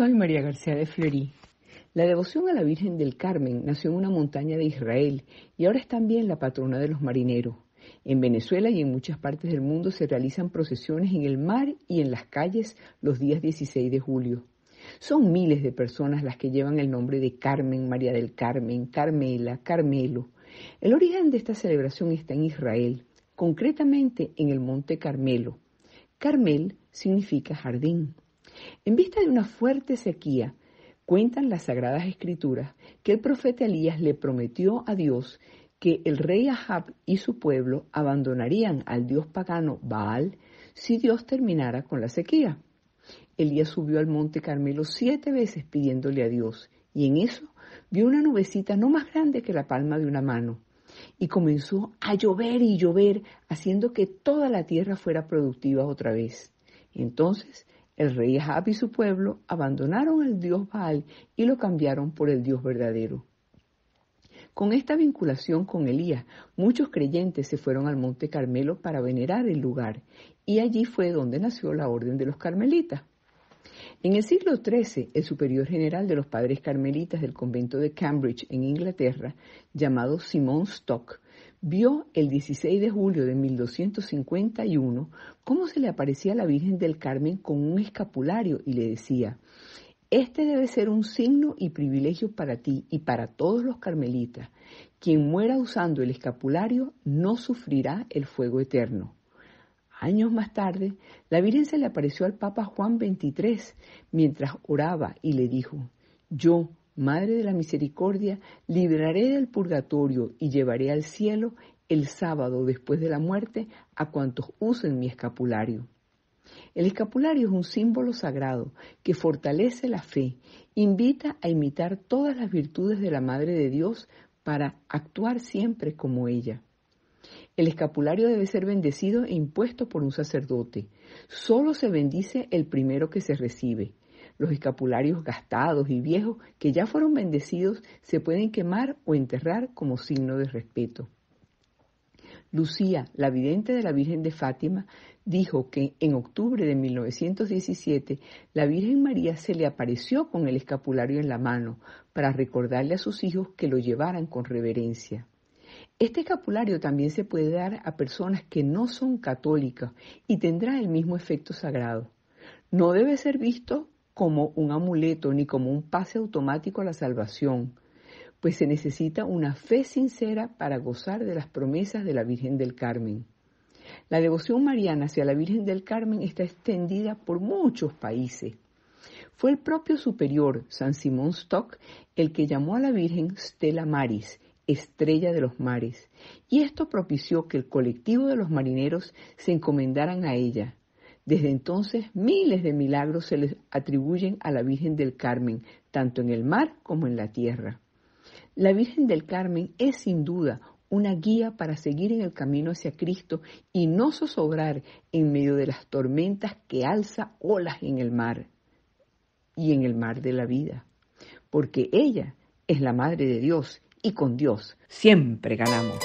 Soy María García de Fleury. La devoción a la Virgen del Carmen nació en una montaña de Israel y ahora es también la patrona de los marineros. En Venezuela y en muchas partes del mundo se realizan procesiones en el mar y en las calles los días 16 de julio. Son miles de personas las que llevan el nombre de Carmen, María del Carmen, Carmela, Carmelo. El origen de esta celebración está en Israel, concretamente en el Monte Carmelo. Carmel significa jardín. En vista de una fuerte sequía, cuentan las Sagradas Escrituras que el profeta Elías le prometió a Dios que el rey Ahab y su pueblo abandonarían al dios pagano Baal si Dios terminara con la sequía. Elías subió al monte Carmelo siete veces pidiéndole a Dios, y en eso vio una nubecita no más grande que la palma de una mano, y comenzó a llover y llover, haciendo que toda la tierra fuera productiva otra vez. Entonces el rey Ahab y su pueblo abandonaron al dios Baal y lo cambiaron por el dios verdadero. Con esta vinculación con Elías, muchos creyentes se fueron al Monte Carmelo para venerar el lugar, y allí fue donde nació la Orden de los Carmelitas. En el siglo XIII, el superior general de los padres carmelitas del convento de Cambridge, en Inglaterra, llamado Simón Stock, vio el 16 de julio de 1251 cómo se le aparecía a la Virgen del Carmen con un escapulario y le decía, este debe ser un signo y privilegio para ti y para todos los carmelitas. Quien muera usando el escapulario no sufrirá el fuego eterno. Años más tarde, la Virgen se le apareció al Papa Juan XXIII mientras oraba y le dijo, yo, Madre de la Misericordia, libraré del purgatorio y llevaré al cielo el sábado después de la muerte a cuantos usen mi escapulario. El escapulario es un símbolo sagrado que fortalece la fe, invita a imitar todas las virtudes de la Madre de Dios para actuar siempre como ella. El escapulario debe ser bendecido e impuesto por un sacerdote. Solo se bendice el primero que se recibe. Los escapularios gastados y viejos que ya fueron bendecidos se pueden quemar o enterrar como signo de respeto. Lucía, la vidente de la Virgen de Fátima, dijo que en octubre de 1917 la Virgen María se le apareció con el escapulario en la mano para recordarle a sus hijos que lo llevaran con reverencia. Este escapulario también se puede dar a personas que no son católicas y tendrá el mismo efecto sagrado. No debe ser visto como un amuleto ni como un pase automático a la salvación, pues se necesita una fe sincera para gozar de las promesas de la Virgen del Carmen. La devoción mariana hacia la Virgen del Carmen está extendida por muchos países. Fue el propio superior, San Simón Stock, el que llamó a la Virgen Stella Maris, estrella de los mares, y esto propició que el colectivo de los marineros se encomendaran a ella. Desde entonces miles de milagros se les atribuyen a la Virgen del Carmen, tanto en el mar como en la tierra. La Virgen del Carmen es sin duda una guía para seguir en el camino hacia Cristo y no zozobrar en medio de las tormentas que alza olas en el mar y en el mar de la vida, porque ella es la Madre de Dios y con Dios siempre ganamos.